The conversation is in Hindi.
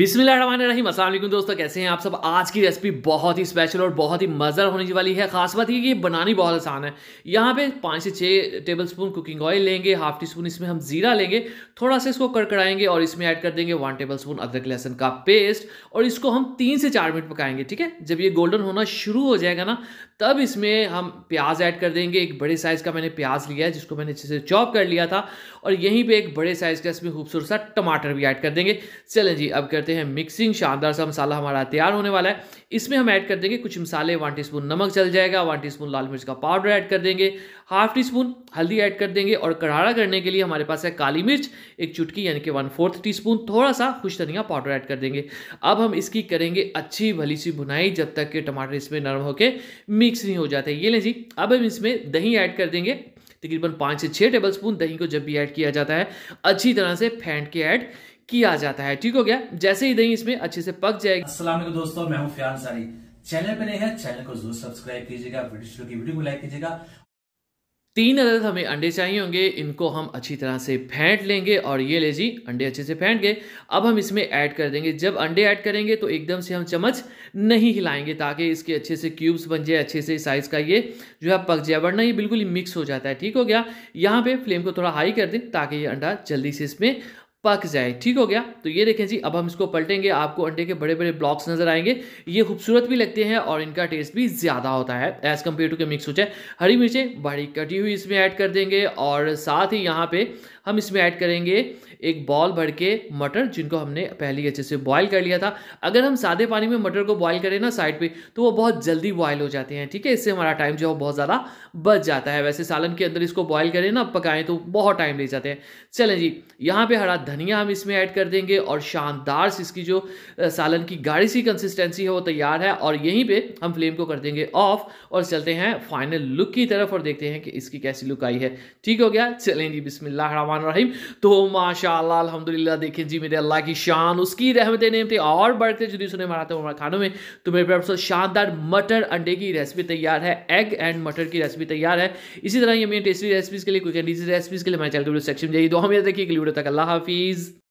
रही असलम दोस्तों कैसे हैं आप सब आज की रेसिपी बहुत ही स्पेशल और बहुत ही मज़ा होने वाली है खास बात ये कि बनानी बहुत आसान है यहाँ पे पाँच से छः टेबल स्पून कुकिंग ऑयल लेंगे हाफ टी स्पून इसमें हम ज़ीरा लेंगे थोड़ा सा इसको कड़कड़ाएंगे और इसमें ऐड कर देंगे वन टेबल स्पून अदरक लहसन का पेस्ट और इसको हम तीन से चार मिनट पकाएंगे ठीक है जब ये गोल्डन होना शुरू हो जाएगा ना तब इसमें हम प्याज ऐड कर देंगे एक बड़े साइज़ का मैंने प्याज लिया है जिसको मैंने अच्छे से चॉप कर लिया था और यहीं पर एक बड़े साइज़ का इसमें खूबसूरत सा टमाटर भी ऐड कर देंगे चलें जी अब कर करते हैं मिक्सिंग शानदार सा मसाला हमारा तैयार होने वाला है इसमें हम ऐड कर देंगे कुछ मसाले वन टी नमक चल जाएगा वन टी लाल मिर्च का पाउडर ऐड कर देंगे हाफ टी स्पून हल्दी ऐड कर देंगे और करारा करने के लिए हमारे पास है काली मिर्च एक चुटकी यानी कि वन फोर्थ टी थोड़ा सा खुश धनिया पाउडर ऐड कर देंगे अब हम इसकी करेंगे अच्छी भली सी भुनाई जब तक कि टमाटर इसमें नरम होकर मिक्स नहीं हो जाते ये लें जी अब हम इसमें दही ऐड कर देंगे तकरीबन पाँच से छः टेबल स्पून दही को जब भी ऐड किया जाता है अच्छी तरह से फेंट के ऐड किया जाता है ठीक हो गया जैसे ही दही इसमें अच्छे से पक जाएगी असला दोस्तों मैं हूँ फ्यान सारी चैनल पर नहीं है चैनल को जरूर सब्सक्राइब कीजिएगा वीडियो की वीडियो को लाइक कीजिएगा तीन अदद हमें अंडे चाहिए होंगे इनको हम अच्छी तरह से फेंट लेंगे और ये ले जी अंडे अच्छे से फेंट गए अब हम इसमें ऐड कर देंगे जब अंडे ऐड करेंगे तो एकदम से हम चम्मच नहीं हिलाएंगे ताकि इसके अच्छे से क्यूब्स बन जाए अच्छे से साइज़ का ये जो है पक जाए वरना ये बिल्कुल ही मिक्स हो जाता है ठीक हो गया यहाँ पर फ्लेम को थोड़ा हाई कर दें ताकि ये अंडा जल्दी से इसमें पक जाए ठीक हो गया तो ये देखें जी अब हम इसको पलटेंगे आपको अंडे के बड़े बड़े ब्लॉक्स नजर आएंगे ये खूबसूरत भी लगते हैं और इनका टेस्ट भी ज़्यादा होता है एज़ कम्पेयर टू के मिक्स हो जाए हरी मिर्चें बड़ी कटी हुई इसमें ऐड कर देंगे और साथ ही यहाँ पे हम इसमें ऐड करेंगे एक बॉल भर के मटर जिनको हमने पहले अच्छे से बॉयल कर लिया था अगर हम सादे पानी में मटर को बॉयल करें ना साइड पे तो वो बहुत जल्दी बॉयल हो जाते हैं ठीक है इससे हमारा टाइम जो है बहुत ज़्यादा बच जाता है वैसे सालन के अंदर इसको बॉयल करें ना पकाएं तो बहुत टाइम ले जाते हैं चलें जी यहाँ पे हरा धनिया हम इसमें ऐड कर देंगे और शानदार इसकी जो सालन की गाढ़ी सी कंसिस्टेंसी है वो तैयार है और यहीं पे हम फ्लेम को कर देंगे ऑफ और चलते हैं फाइनल लुक की तरफ और देखते हैं कि इसकी कैसी लुक आई है ठीक हो गया चलें जी बिसमीम तो माशा अलहमदिल्ला देखें जी मेरे अल्लाह की शान उसकी रहमतें नियमतें और बढ़ते जुदी सुने मनाते हमारे खानों में तो मेरे पास शानदार मटर अंडे की रेसिपी तैयार है एग एंड मटर की रेसिपी तैयार है इसी तरह ये मेरी टेस्टी रेसिपीज़ के लिए कुछ रेसिपीज़ के लिए हमारे चैनल के सेक्शन में जाइए दो हम याद रखिए वीडियो तक अल्लाह हाफी is